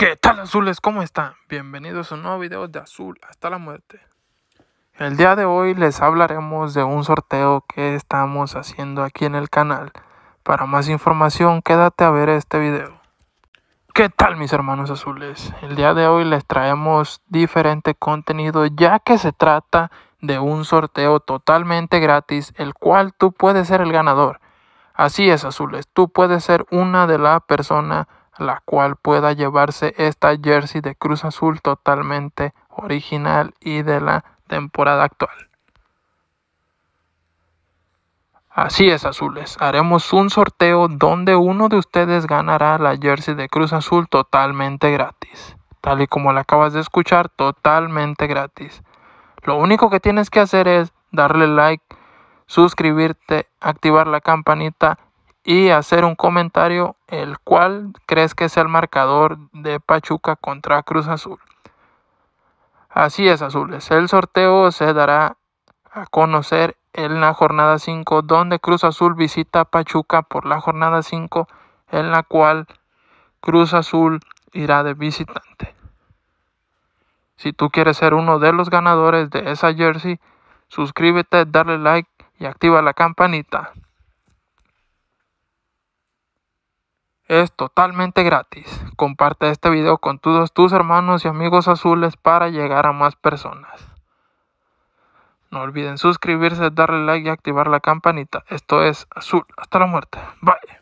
¿Qué tal azules? ¿Cómo están? Bienvenidos a un nuevo video de Azul hasta la muerte. El día de hoy les hablaremos de un sorteo que estamos haciendo aquí en el canal. Para más información quédate a ver este video. ¿Qué tal mis hermanos azules? El día de hoy les traemos diferente contenido ya que se trata de un sorteo totalmente gratis el cual tú puedes ser el ganador. Así es azules, tú puedes ser una de las personas la cual pueda llevarse esta jersey de Cruz Azul totalmente original y de la temporada actual. Así es, azules. Haremos un sorteo donde uno de ustedes ganará la jersey de Cruz Azul totalmente gratis. Tal y como la acabas de escuchar, totalmente gratis. Lo único que tienes que hacer es darle like, suscribirte, activar la campanita y hacer un comentario el cual crees que es el marcador de Pachuca contra Cruz Azul. Así es, Azules. El sorteo se dará a conocer en la jornada 5 donde Cruz Azul visita a Pachuca por la jornada 5 en la cual Cruz Azul irá de visitante. Si tú quieres ser uno de los ganadores de esa jersey, suscríbete, dale like y activa la campanita. es totalmente gratis. Comparte este video con todos tus hermanos y amigos azules para llegar a más personas. No olviden suscribirse, darle like y activar la campanita. Esto es Azul hasta la muerte. Bye.